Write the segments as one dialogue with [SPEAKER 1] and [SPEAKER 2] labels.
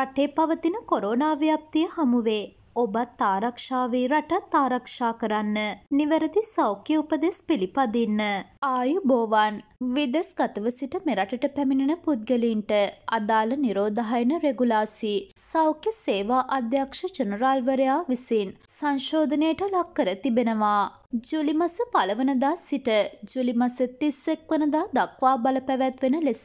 [SPEAKER 1] රටේ පවතින කොරෝනා ව්‍යප්තිය හමුවේ. ඔබත් ආරක්ෂාවේ රටත් ආරක්ෂා කරන්න. නිවැරදි සෞඛ්‍ය උපදෙස් පිළිපදින්න. ආයුබෝවන් විදෙස්ගතව සිට මෙරටට පැමිණෙන පුද්ගලින්ට අදාළ නිරෝධහයන රෙගුලාසි සෞඛ්‍ය සේවා අධ්‍යක්ෂ ජනරාල්වරයා විසින් සංශෝධනයට ලක් කර තිබෙනවා. ජුලි මස පළවනදා සිට ජුලි මස තිස්සෙක් වනදා දක්වා බලපැවැත්වෙන ලෙස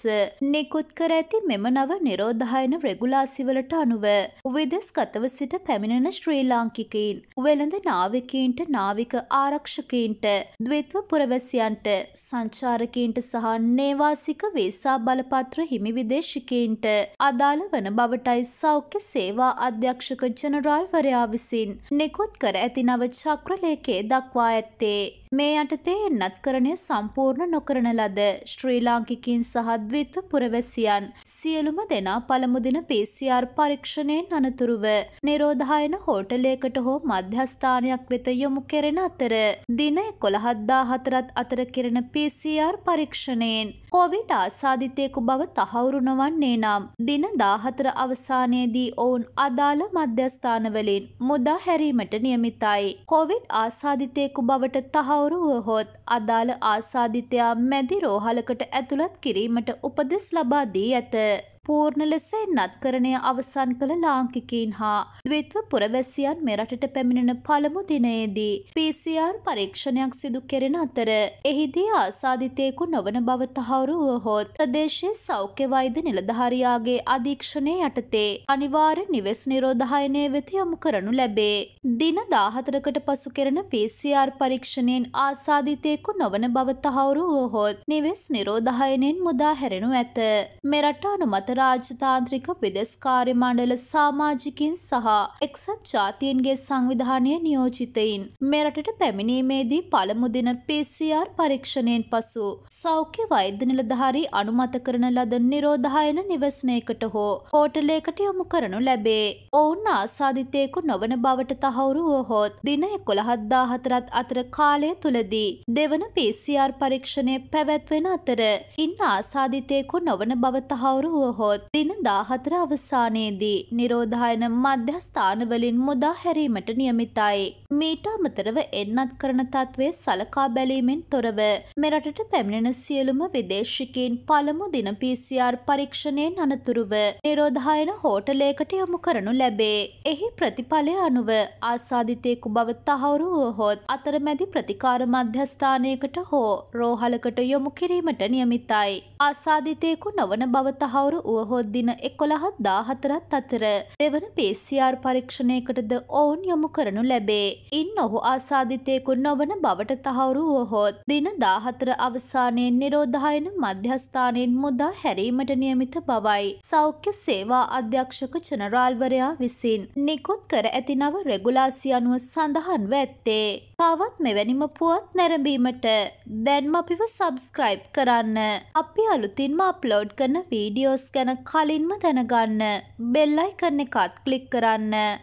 [SPEAKER 1] නිකුත් කර ඇති මෙම නව නිරෝධායන රෙගුලාසිවලට අනුව උවිදෙස් කතව සිට පැමිණෙන ශ්‍රී ලාංකිකයින් වෙළඳ නාවිකීන්ට නාවික ආරක්ෂකීන්ට ද්විත්ව පුරවැසියන්ට සංචාරකීන්ට සහ නේවාසික වේසා බලපත්‍ර හිමි විදේශිකීන්ට අදාළ වන බවටයි සෞඛ්‍ය සේවා අධ්‍යක්ෂක ජනරාල්වරයා විසින් නිකුත් කර ඇති නව චක්‍රලේකේ දක්වාය ඇත්තේ මේ යටතේ නත්කරණය සම්පූර්ණ නොකරන ලද ශ්‍රී ලාංකිකින් සහ ද්විත්ව පුරවැසියන් සියලුම දෙනා පළමු දින PCR පරීක්ෂණයෙන් අනතුරුව නිරෝධායන හෝටලයකට හෝ මධ්‍යස්ථානයක් වෙත යොමු කෙරෙන අතර දින 11:14ත් අතර කෙරෙන PCR පරීක්ෂණයෙන් කොවිඩ් ආසාදිතයෙකු බව තහවුරු නොවන්නේ නම් දින 14 අවසානයේදී ඔවුන් අදාළ මධ්‍යස්ථානවලින් මුදා හැරීමට නියමිතයි. කොවිඩ් ආසාදිතයෙකු බවට තහවුරු වුවහොත් අදාළ ආසාධිතයා මැදි රෝහලකට ඇතුළත් කිරීමට උපදෙස් ලබා දී ඇත. පූර්ණ ලෙස නත්කරණය අවසන් කළ ලාංකිකයින් හා ද්විත්ව පුරවැසියන් මෙරටට පැමිණෙන පළමු දිනයේදී PCR පරීක්ෂණයක් සිදු කෙරෙන අතර එහිදී ආසාධිතයෙකු නොවන බව තහවුරු වුවහොත් ප්‍රදේශයේ සෞඛ්‍ය වෛද්‍ය නිලධාරියාගේ අධීක්ෂණය යටතේ අනිවාර්ය නිවෙස් නිරෝධායනය වෙත යොමු කරනු ලැබේ. දින 14කට පසු කෙරෙන PCR පරීක්ෂණයෙන් ආසාධිතයෙකු නොවන බව තහවුරු වුවහොත් නිවෙස් නිරෝධායනයෙන් මුදා හැරෙනු ඇත. මෙරට අනුමත රාජතාන්ත්‍රික විදෙස්කාරය මණ්ඩල සාමාජිකින් සහ එක්සත් ජාතීන්ගේ සංවිධානය නියෝජිතයින් මෙරටට පැමිණීමේදී පළමුදින PCR පරීක්ෂණයෙන් පසු සෞඛ්‍ය වෛද්‍ය නිලධාරි අනුමත කරන ලද නිරෝධායන නිවසනයකට හෝ හෝටලයකට යොමු කරනු ලැබේ. ඔවුන් ආසාධිතයෙකු නොවන බවට තහවුරු වුවහොත් දින එකොළහත්දා හතරත් අතර කාලය තුළදී දෙවන PCR පරීක්ෂණය පැවැත්වෙන අතර ඉන්න ආසාධිතයෙකු නොවන බව තහවුරු වුවහොත් හොත් දින දාහතර අවසානයේදී නිරෝධායන මධ්‍යස්ථානවලින් මුදා හැරීමට නියමිතයි. මීට අමතරව එන්නත් කරන තත්ත්වය සලකා බැලීමෙන් තොරව මෙරටට පැමිණෙන සියලුම විදේශිකයින් පළමු දින PCR පරීක්ෂණයෙන් අනතුරුව නිරෝධායන හෝටලයකට යොමු කරනු ලැබේ. එහි ප්‍රතිඵලය අනුව ආසාධිතයෙකු බව තහවුරු වුවහොත් අතරමැදි ප්‍රතිකාර මධ්‍යස්ථානයකට හෝ රෝහලකට යොමු කිරීමට නියමිතයි. ආසාධිතයෙකු නොවන බව තහවුරු වුවහොත් දින එකොළහත් දාහතරත් අතර දෙවන පේසිආර් පරීක්ෂණයකටද ඔවුන් යොමු කරනු ලැබේ. ඉන් ඔහු ආසාධිතයෙකු නොවන බවට තහවුරු වුවහොත් දින දාහතර අවසානයෙන් නිරෝධායන මධ්‍යස්ථානයෙන් මුදා හැරීමට නියමිත බවයි. සෞඛ්‍ය සේවා අධ්‍යක්ෂක ජනරාල්වරයා විසින් නිකුත් කර ඇති නව රෙගුලාසි අනුව සඳහන්ව ඇත්තේ. තවත් මෙවැනිම පුවත් නැරඹීමට දැන්ම අපිව සබස්ක්‍රයිබ් කරන්න. අපි අපි අලුතින්ම අප්ලෝඩ් කරන වීඩියෝස් ගැන කලින්ම දැනගන්න බෙල්ලයිකන්න එකත් කලික් කරන්න.